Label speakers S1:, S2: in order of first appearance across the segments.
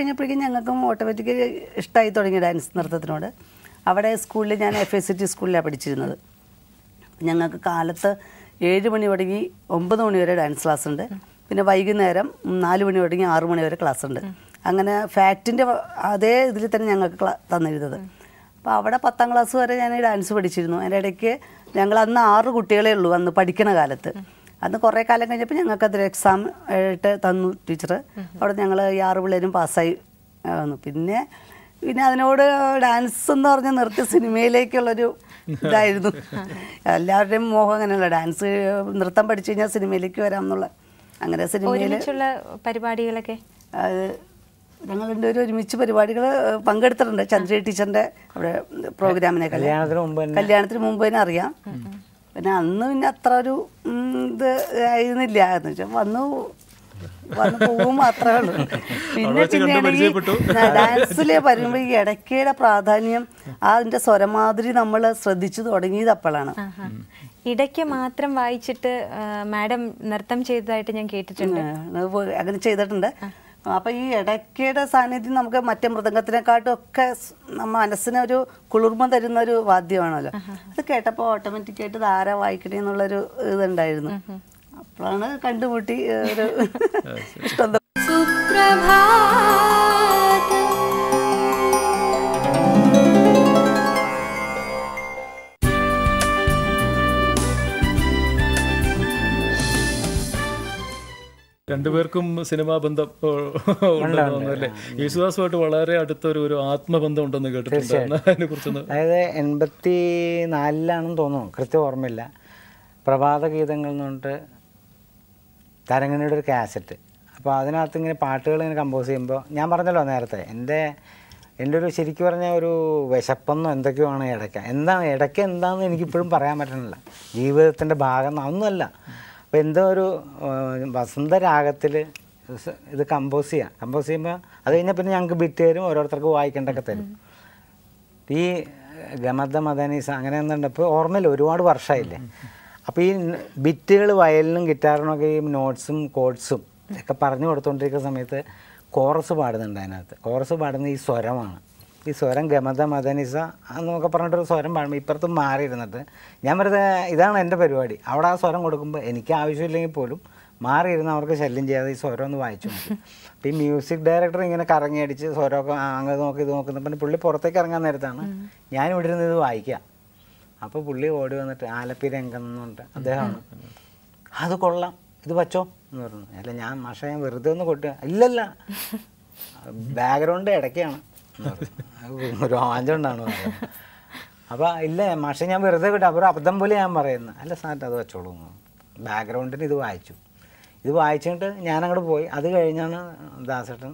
S1: കഴിഞ്ഞപ്പോഴേക്കും ഞങ്ങൾക്കും ഓട്ടോമാറ്റിക്കലി ഇഷ്ടമായി തുടങ്ങി ഡാൻസ് നൃത്തത്തിനോട് അവിടെ സ്കൂളിൽ ഞാൻ എഫ് എസ് സിറ്റി സ്കൂളിലാണ് പഠിച്ചിരുന്നത് ഞങ്ങൾക്ക് കാലത്ത് ഏഴ് മണി തുടങ്ങി ഒമ്പത് മണി വരെ ഡാൻസ് ക്ലാസ് ഉണ്ട് പിന്നെ വൈകുന്നേരം നാല് മണി തുടങ്ങി ആറ് മണി വരെ ക്ലാസ് ഉണ്ട് അങ്ങനെ ഫാക്റ്റിൻ്റെ അതേ ഇതിൽ തന്നെ ഞങ്ങൾക്ക് ക്ലാ തന്നിരുന്നത് അപ്പോൾ അവിടെ പത്താം ക്ലാസ് വരെ ഞാൻ ഡാൻസ് പഠിച്ചിരുന്നു അതിൻ്റെ ഇടയ്ക്ക് ഞങ്ങൾ അന്ന് ആറ് കുട്ടികളെ ഉള്ളൂ അന്ന് പഠിക്കണ കാലത്ത് അന്ന് കുറേ കാലം കഴിഞ്ഞപ്പോൾ അതൊരു എക്സാം ആയിട്ട് തന്നു ടീച്ചർ അവിടെ ഞങ്ങൾ ഈ ആറ് പിള്ളേരും പാസ്സായി വന്നു പിന്നെ പിന്നെ അതിനോട് ഡാൻസ് എന്ന് പറഞ്ഞ നൃത്ത സിനിമയിലേക്കുള്ളൊരു ഇതായിരുന്നു എല്ലാവരുടെയും മോഹം അങ്ങനെയുള്ള ഡാൻസ് നൃത്തം പഠിച്ചു കഴിഞ്ഞാൽ സിനിമയിലേക്ക് വരാം എന്നുള്ള അങ്ങനെ സിനിമയിലുള്ള പരിപാടികളൊക്കെ ഞങ്ങൾ രണ്ടുപേരും ഒരുമിച്ച് പരിപാടികൾ പങ്കെടുത്തിട്ടുണ്ട് ചന്ദ്രി ടീച്ചറിന്റെ അവിടെ പ്രോഗ്രാമിനെ കല്യാണത്തിന് കല്യാണത്തിന് മുമ്പ് തന്നെ അറിയാം പിന്നെ അന്ന് പിന്നെ അത്ര ഒരു ഇത് ആയിരുന്നില്ല എന്ന് വെച്ചാൽ വന്നു വന്ന് പോകും മാത്രമേ ഉള്ളൂ പിന്നെ പിന്നെയാണെങ്കിൽ ഡാൻസിൽ വരുമ്പോൾ ഈ ഇടയ്ക്കയുടെ പ്രാധാന്യം അതിന്റെ സ്വരമാതിരി നമ്മൾ ശ്രദ്ധിച്ചു തുടങ്ങിയത് അപ്പോഴാണ്
S2: ഇടയ്ക്ക് മാത്രം വായിച്ചിട്ട് മാഡം
S1: നൃത്തം ചെയ്തതായിട്ട് ഞാൻ കേട്ടിട്ടുണ്ട് അങ്ങനെ ചെയ്തിട്ടുണ്ട് അപ്പോൾ ഈ ഇടയ്ക്കയുടെ സാന്നിധ്യം നമുക്ക് മറ്റേ മൃദംഗത്തിനെക്കാട്ടും ഒക്കെ മനസ്സിനൊരു കുളിർമ തരുന്ന ഒരു വാദ്യമാണല്ലോ അത് കേട്ടപ്പോൾ ഓട്ടോമാറ്റിക്കായിട്ട് ധാര വായിക്കണേ എന്നുള്ളൊരു ഇതുണ്ടായിരുന്നു അപ്പോഴാണ് കണ്ടുമുട്ടി ഒരു ഇഷ്ടം സുപ്രഭാ
S3: രണ്ടുപേർക്കും സിനിമാ ബന്ധം ഉണ്ടെന്നല്ലേ യേശുദാസുമായിട്ട് വളരെ അടുത്തൊരു ഒരു ആത്മബന്ധം ഉണ്ടെന്ന് കേട്ടിട്ടുണ്ട് അതിനെ കുറിച്ചൊന്ന്
S4: അതായത് എൺപത്തി നാലിലാണെന്ന് തോന്നുന്നു കൃത്യം ഓർമ്മയില്ല പ്രഭാത ഗീതങ്ങൾ എന്ന് പറഞ്ഞിട്ട് ഒരു കാസറ്റ് അപ്പോൾ അതിനകത്ത് ഇങ്ങനെ പാട്ടുകൾ ഇങ്ങനെ കമ്പോസ് ചെയ്യുമ്പോൾ ഞാൻ പറഞ്ഞല്ലോ നേരത്തെ എൻ്റെ എൻ്റെ ഒരു ശരിക്കും പറഞ്ഞ ഒരു വിശപ്പെന്നോ എന്തൊക്കെയോ ആണ് ഇടയ്ക്ക എന്താണ് ഇടയ്ക്ക എന്താണെന്ന് എനിക്കിപ്പോഴും പറയാൻ പറ്റണില്ല ജീവിതത്തിൻ്റെ ഭാഗം ഒന്നുമല്ല അപ്പോൾ എന്തോ ഒരു വസന്തരാഗത്തിൽ ഇത് കമ്പോസ് ചെയ്യാം കമ്പോസ് ചെയ്യുമ്പോൾ അത് കഴിഞ്ഞാൽ പിന്നെ ഞങ്ങൾക്ക് ബിറ്റ് തരും ഓരോരുത്തർക്ക് വായിക്കേണ്ടൊക്കെ തരും ഈ ഗമദ മദാനീസ അങ്ങനെ എന്നുണ്ടപ്പോൾ ഓർമ്മയില്ല ഒരുപാട് വർഷമായില്ലേ അപ്പോൾ ഈ ബിറ്റുകൾ വയലിനും ഗിറ്റാറിനൊക്കെ ഈ നോട്ട്സും കോഡ്സും ഒക്കെ പറഞ്ഞു കൊടുത്തുകൊണ്ടിരിക്കുന്ന സമയത്ത് കോറസ് പാടുന്നുണ്ട് അതിനകത്ത് കോറസ് പാടുന്ന ഈ സ്വരമാണ് ഈ സ്വരം ഗമത മദനിസ എന്നൊക്കെ പറഞ്ഞിട്ടൊരു സ്വരം പാടുമ്പോൾ ഇപ്പുറത്ത് മാറിയിരുന്നിട്ട് ഞാൻ വെറുതെ ഇതാണ് എൻ്റെ പരിപാടി അവിടെ ആ സ്വരം കൊടുക്കുമ്പോൾ എനിക്ക് ആവശ്യമില്ലെങ്കിൽ പോലും മാറിയിരുന്ന് അവർക്ക് ശല്യം ചെയ്യാതെ ഈ സ്വരം ഒന്ന് വായിച്ചു അപ്പം ഈ മ്യൂസിക് ഡയറക്ടർ ഇങ്ങനെ അടിച്ച് സ്വരമൊക്കെ അങ്ങനെ നോക്കി ഇത് നോക്കുന്നു പിന്നെ പുള്ളി പുറത്തേക്ക് ഇറങ്ങാൻ നേരത്താണ് ഞാൻ ഇവിടെ ഇരുന്ന് ഇത് വായിക്കാം അപ്പോൾ പുള്ളി ഓടി വന്നിട്ട് ആലപ്പി രംഗം എന്നുണ്ട് അദ്ദേഹമാണ് അത് കൊള്ളാം ഇത് വച്ചോ എന്ന് പറഞ്ഞു അല്ല ഞാൻ മഷ ഞാൻ വെറുതെ ഒന്ന് കൊട്ടുക ഇല്ലല്ല ബാക്ക്ഗ്രൗണ്ട് ഇടയ്ക്കാണ് രോമാഞ്ചുണ്ടാണ് അപ്പോൾ ഇല്ല മാഷെ ഞാൻ വെറുതെ കിട്ടും അപ്പോൾ അബദ്ധം പോലെ ഞാൻ പറയുന്നു അല്ല സാറിൻ്റെ അത് വെച്ചോളൂ ബാക്ക്ഗ്രൗണ്ടിന് ഇത് വായിച്ചു ഇത് വായിച്ചിട്ട് ഞാനങ്ങോട്ട് പോയി അത് കഴിഞ്ഞാണ് ദാസേട്ടൻ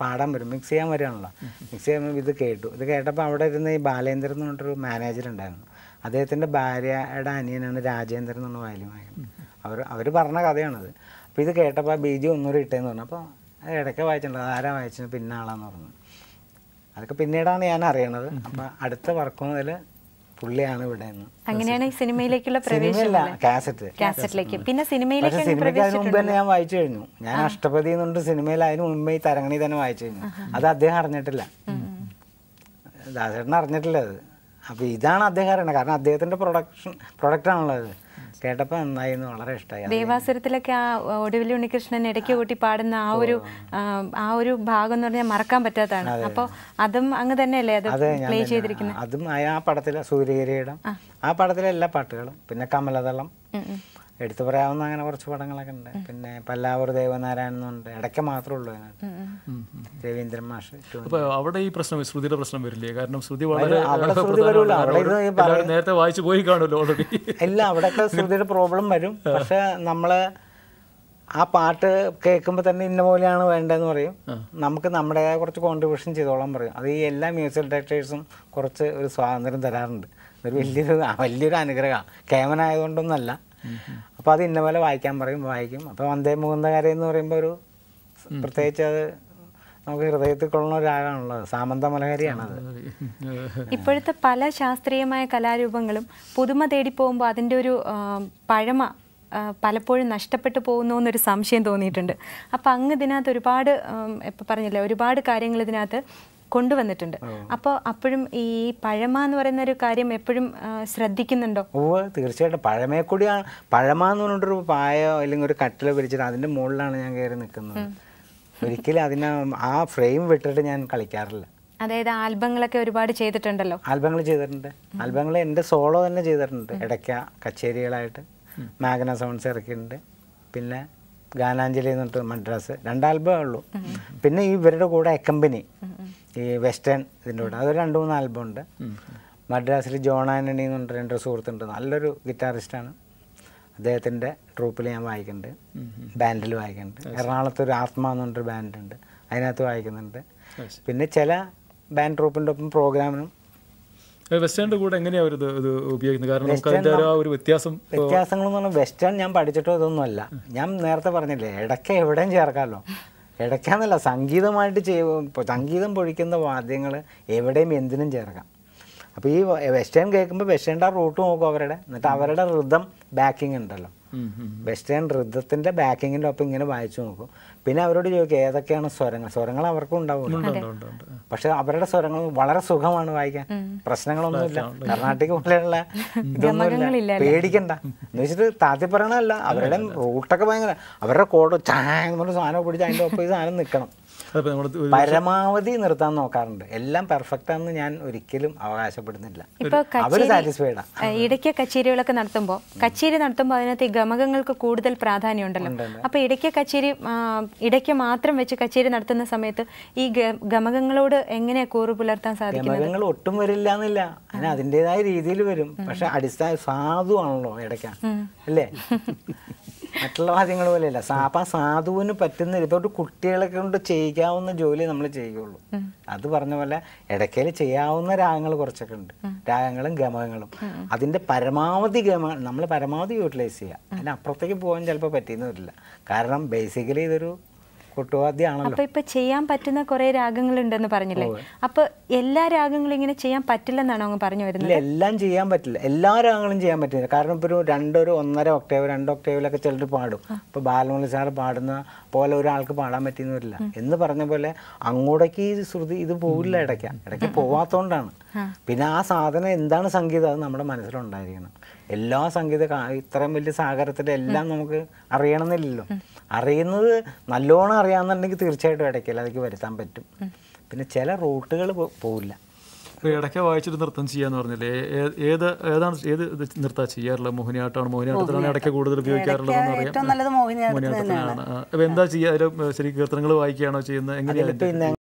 S4: പാടാൻ വരും മിക്സ് ചെയ്യാൻ വരികയാണല്ലോ മിക്സ് ചെയ്യുമ്പോൾ ഇത് കേട്ടു ഇത് കേട്ടപ്പോൾ അവിടെ ഇരുന്ന് ഈ ബാലേന്ദ്രൻ എന്ന് പറഞ്ഞിട്ടൊരു മാനേജർ ഉണ്ടായിരുന്നു അദ്ദേഹത്തിൻ്റെ ഭാര്യയുടെ അനിയനാണ് രാജേന്ദ്രൻ എന്നുള്ള വാല്യമായൻ അവർ അവർ പറഞ്ഞ കഥയാണത് അപ്പോൾ ഇത് കേട്ടപ്പോൾ ജി ഒന്നൂറ് ഇട്ടേന്ന് പറഞ്ഞു അപ്പോൾ ഇടയ്ക്ക് വായിച്ചിട്ടുണ്ട് ആരാ വായിച്ചത് പിന്നെ ആളാന്ന് പറഞ്ഞു അതൊക്കെ പിന്നീടാണ് ഞാൻ അറിയണത് അപ്പൊ അടുത്ത വർക്ക് മുതൽ പുള്ളിയാണ് ഇവിടെ
S2: അങ്ങനെയാണ് ഈ സിനിമയിലേക്കുള്ള പ്രവേശനം
S4: കാസറ്റ് കാസറ്റിലേക്ക്
S2: പിന്നെ സിനിമയിലേക്ക് സിനിമയ്ക്ക് അതിന് മുമ്പ് തന്നെ
S4: ഞാൻ വായിച്ചു കഴിഞ്ഞു ഞാൻ അഷ്ടപതി എന്നുണ്ട് സിനിമയിൽ അതിന് മുമ്പ് ഈ തരങ്ങണി തന്നെ വായിച്ചു കഴിഞ്ഞു അത് അദ്ദേഹം അറിഞ്ഞിട്ടില്ല ദാസേട്ടൻ അറിഞ്ഞിട്ടില്ല അത് അപ്പോൾ ഇതാണ് അദ്ദേഹം അറിയണത് കാരണം അദ്ദേഹത്തിന്റെ പ്രൊഡക്ഷൻ പ്രൊഡക്റ്റ് ആണുള്ളത് കേട്ടപ്പോൾ നന്നായിരുന്നു വളരെ ഇഷ്ടമായി
S2: ദേവാസുരത്തിലൊക്കെ ആ ഒടുവിൽ ഉണ്ണികൃഷ്ണൻ ഇടയ്ക്ക് കൂട്ടി പാടുന്ന ആ ഒരു ആ ഒരു ഭാഗം എന്ന് പറഞ്ഞാൽ മറക്കാൻ പറ്റാത്തതാണ് അപ്പോൾ അതും അങ്ങ് തന്നെയല്ലേ അത് പ്ലേ ചെയ്തിരിക്കുന്നത്
S4: അതും ആ പടത്തിലെ സൂര്യഗിരിയുടെ ആ പടത്തിലെ എല്ലാ പാട്ടുകളും പിന്നെ കമലതളം എടുത്തു പറയാവുന്ന അങ്ങനെ കുറച്ച് പടങ്ങളൊക്കെ ഉണ്ട് പിന്നെ പല്ലാവൂർ ദേവനാരായണൻ ഉണ്ട് ഇടയ്ക്ക് മാത്രമേ ഉള്ളൂ അതിനകത്ത് രവീന്ദ്രൻ മാഷ്
S3: അവിടെ ഈ പ്രശ്നം ശ്രുതിയുടെ പ്രശ്നം വരില്ലേ കാരണം ശ്രുതി വളരെ നേരത്തെ വായിച്ചു പോയി കാണുമല്ലോ ഇല്ല അവിടെയൊക്കെ
S4: ശ്രുതിയുടെ പ്രോബ്ലം വരും പക്ഷെ നമ്മള് ആ പാട്ട് കേൾക്കുമ്പോൾ തന്നെ ഇന്ന പോലെയാണ് വേണ്ടതെന്ന് പറയും നമുക്ക് നമ്മുടെ കുറച്ച് കോൺട്രിബ്യൂഷൻ ചെയ്തോളാൻ പറയും അത് ഈ എല്ലാ മ്യൂസിക് ഡയറക്ടേഴ്സും കുറച്ച് ഒരു സ്വാതന്ത്ര്യം തരാറുണ്ട് ഒരു വലിയൊരു വലിയൊരു അനുഗ്രഹമാണ് കേമനായതുകൊണ്ടൊന്നല്ല അപ്പോൾ അത് ഇന്ന പോലെ വായിക്കാൻ പറയും വായിക്കും അപ്പോൾ വന്ദേ മുകുന്ദകാരം എന്ന് പറയുമ്പോൾ ഒരു പ്രത്യേകിച്ച് അത് നമുക്ക് ഹൃദയത്തിൽ കൊള്ളുന്ന ഒരാളാണുള്ളത് സാമന്ത മലഹരിയാണത് ഇപ്പോഴത്തെ
S2: പല ശാസ്ത്രീയമായ കലാരൂപങ്ങളും പുതുമ തേടി പോകുമ്പോൾ അതിൻ്റെ ഒരു പഴമ പലപ്പോഴും നഷ്ടപ്പെട്ടു പോകുന്നു എന്നൊരു സംശയം തോന്നിയിട്ടുണ്ട് അപ്പോൾ അങ്ങ് ഇതിനകത്ത് ഒരുപാട് ഇപ്പം പറഞ്ഞില്ലേ ഒരുപാട് കാര്യങ്ങൾ ഇതിനകത്ത് കൊണ്ടുവന്നിട്ടുണ്ട് അപ്പോൾ അപ്പോഴും ഈ പഴമ എന്ന് പറയുന്ന ഒരു കാര്യം എപ്പോഴും ശ്രദ്ധിക്കുന്നുണ്ടോ
S4: ഓ തീർച്ചയായിട്ടും പഴമയെ കൂടി പഴമ എന്ന് പറഞ്ഞിട്ടൊരു പായോ അല്ലെങ്കിൽ ഒരു കട്ടില പിരിച്ചിട്ട് അതിൻ്റെ മുകളിലാണ് ഞാൻ കയറി നിൽക്കുന്നത് ഒരിക്കലും അതിനെ ആ ഫ്രെയിം വിട്ടിട്ട് ഞാൻ കളിക്കാറില്ല
S2: അതായത് ആൽബങ്ങളൊക്കെ ഒരുപാട് ചെയ്തിട്ടുണ്ടല്ലോ
S4: ആൽബങ്ങൾ ചെയ്തിട്ടുണ്ട് ആൽബങ്ങൾ എൻ്റെ സോളോ തന്നെ ചെയ്തിട്ടുണ്ട് ഇടയ്ക്ക കച്ചേരികളായിട്ട് മാഗ്ന സൗണ്ട്സ് ഇറക്കിയിട്ടുണ്ട് പിന്നെ ഗാനാഞ്ജലി എന്നിട്ട് മദ്രാസ് രണ്ടാൽബമേ ഉള്ളൂ പിന്നെ ഇവരുടെ കൂടെ അക്കമ്പനി ഈ വെസ്റ്റേൺ ഇതിൻ്റെ കൂടെ അതൊരു രണ്ട് മൂന്ന് ആൽബം ഉണ്ട് മദ്രാസിൽ ജോൺ ആൻ്റണി എന്ന് പറഞ്ഞ രണ്ട് സുഹൃത്തുണ്ട് നല്ലൊരു ഗിറ്റാറിസ്റ്റാണ് അദ്ദേഹത്തിൻ്റെ ട്രൂപ്പിൽ ഞാൻ വായിക്കുന്നുണ്ട് ബാൻഡിൽ വായിക്കുന്നുണ്ട് എറണാകുളത്ത് ഒരു ആത്മ എന്ന് പറഞ്ഞൊരു ബാൻഡുണ്ട് അതിനകത്ത് വായിക്കുന്നുണ്ട് പിന്നെ ചില ബാൻഡ് ട്രൂപ്പിൻ്റെ ഒപ്പം പ്രോഗ്രാമിനും
S3: വെസ്റ്റേണിൻ്റെ കൂടെ എങ്ങനെയാണ് ഇത് ഉപയോഗിക്കുന്നത് കാരണം ഒരു വ്യത്യാസം വ്യത്യാസങ്ങളെന്ന്
S4: പറഞ്ഞാൽ വെസ്റ്റേൺ ഞാൻ പഠിച്ചിട്ടോ ഇതൊന്നുമല്ല ഞാൻ നേരത്തെ പറഞ്ഞില്ലേ ഇടയ്ക്ക് എവിടെയും ചേർക്കാമല്ലോ ഇടയ്ക്കാന്നല്ല സംഗീതമായിട്ട് ചെയ്യ സംഗീതം പൊഴിക്കുന്ന വാദ്യങ്ങൾ എവിടെയും എന്തിനും ചേർക്കാം അപ്പോൾ ഈ വെസ്റ്റേൺ കേൾക്കുമ്പോൾ വെസ്റ്റേണിൻ്റെ റൂട്ട് നോക്കും അവരുടെ എന്നിട്ട് അവരുടെ റിതം ബാക്കിംഗ് ഉണ്ടല്ലോ വെസ്റ്റേൺ ഋദ്ധത്തിൻ്റെ ബാക്കിങ്ങിൻ്റെ ഒപ്പം ഇങ്ങനെ വായിച്ചു നോക്കും പിന്നെ അവരോട് ചോദിക്കും ഏതൊക്കെയാണ് സ്വരങ്ങൾ സ്വരങ്ങൾ അവർക്കും ഉണ്ടാവും പക്ഷെ അവരുടെ സ്വരങ്ങൾ വളരെ സുഖമാണ് വായിക്കാൻ പ്രശ്നങ്ങളൊന്നുമില്ല കർണാട്ടിക് പോലെയുള്ള ഇതൊന്നുമില്ല പേടിക്കണ്ട എന്ന് വെച്ചിട്ട് താത്തി പറയണല്ല അവരുടെ റൂട്ടൊക്കെ ഭയങ്കര അവരുടെ കോഡ് ചായ സാധനം പിടിച്ച് അതിന്റെ ഒപ്പം ഈ സാധനം നിൽക്കണം പരമാവധി നിർത്താൻ നോക്കാറുണ്ട് എല്ലാം പെർഫെക്റ്റ് ആണെന്ന് ഞാൻ ഒരിക്കലും അവകാശപ്പെടുന്നില്ല
S2: ഇടയ്ക്ക് കച്ചേരികളൊക്കെ നടത്തുമ്പോൾ കച്ചേരി നടത്തുമ്പോൾ അതിനകത്ത് ഈ ഗമകങ്ങൾക്ക് കൂടുതൽ പ്രാധാന്യം ഉണ്ടല്ലോ അപ്പൊ ഇടയ്ക്ക് കച്ചേരി ഇടയ്ക്ക് മാത്രം വെച്ച് കച്ചേരി നടത്തുന്ന സമയത്ത് ഈ ഗമകങ്ങളോട് എങ്ങനെ കൂറു പുലർത്താൻ സാധിക്കും ഗമകങ്ങൾ
S4: ഒട്ടും വരില്ല എന്നില്ല അതിൻ്റെതായ രീതിയിൽ വരും പക്ഷെ അടിസ്ഥാന സാധുവാണല്ലോ ഇടയ്ക്കാണ് അല്ലേ മറ്റുള്ള വാദ്യങ്ങൾ പോലെയല്ല അപ്പം സാധുവിന് പറ്റുന്ന ഇതോട്ട് കുട്ടികളെ കൊണ്ട് ചെയ്യിക്കാവുന്ന ജോലി നമ്മൾ ചെയ്യുകയുള്ളൂ അത് പറഞ്ഞ പോലെ ഇടയ്ക്കയിൽ ചെയ്യാവുന്ന രാഗങ്ങൾ കുറച്ചൊക്കെ ഉണ്ട് രാഗങ്ങളും ഗമകങ്ങളും അതിൻ്റെ പരമാവധി ഗമ നമ്മൾ പരമാവധി യൂട്ടിലൈസ് ചെയ്യുക അതിന് അപ്പുറത്തേക്ക് പോകാൻ ചിലപ്പോൾ പറ്റിയെന്ന് വരില്ല കാരണം ബേസിക്കലി ഇതൊരു കൊട്ടുവാദ്യമാണല്ലോ അപ്പൊ
S2: ഇപ്പൊ ചെയ്യാൻ പറ്റുന്ന കുറെ രാഗങ്ങൾ ഉണ്ടെന്ന് പറഞ്ഞില്ലേ അപ്പൊ എല്ലാ രാഗങ്ങളും ഇങ്ങനെ ചെയ്യാൻ പറ്റില്ലെന്നാണോ അങ്ങ് പറഞ്ഞു വരുന്നത്
S4: എല്ലാം ചെയ്യാൻ പറ്റില്ല എല്ലാ രാഗങ്ങളും ചെയ്യാൻ പറ്റില്ല കാരണം ഇപ്പൊ ഒരു രണ്ടൊരു ഒന്നര ഒക്ടേവ് രണ്ട് ഒക്ടേവിലൊക്കെ ചിലർ പാടും ഇപ്പൊ ബാലമുരളി സാർ പാടുന്ന പോലെ ഒരാൾക്ക് പാടാൻ പറ്റിയെന്ന് വരില്ല എന്ന് പറഞ്ഞ പോലെ അങ്ങോട്ടേക്ക് ഈ ശ്രുതി ഇത് പോവില്ല ഇടയ്ക്ക് ഇടയ്ക്ക് പോവാത്തോണ്ടാണ് പിന്നെ ആ സാധനം എന്താണ് സംഗീതം അത് നമ്മുടെ മനസ്സിലുണ്ടായിരിക്കണം എല്ലാ സംഗീത ഇത്രയും വലിയ സാഗരത്തിൽ എല്ലാം നമുക്ക് അറിയണമെന്നില്ലല്ലോ അറിയുന്നത് നല്ലോണം അറിയാമെന്നുണ്ടെങ്കിൽ തീർച്ചയായിട്ടും ഇടയ്ക്കലേക്ക് വരുത്താൻ പറ്റും പിന്നെ ചില റൂട്ടുകൾ പോവില്ല
S3: ഇപ്പോൾ ഇടയ്ക്ക് വായിച്ചിട്ട് നൃത്തം ചെയ്യാന്ന് പറഞ്ഞില്ലേ ഏത് ഏതാണ് ഏത് നൃത്തം ചെയ്യാറുള്ളത് മോഹിനിയാട്ടമാണ് മോഹിനിയാട്ടത്തിലാണ് ഇടയ്ക്ക് കൂടുതൽ ഉപയോഗിക്കാറുള്ളത് മോഹിനിയാട്ടത്തിലാണ് അപ്പോൾ എന്താ ചെയ്യുക ശരി കീർത്തനങ്ങൾ വായിക്കുകയാണോ ചെയ്യുന്നത് എങ്ങനെയാണ്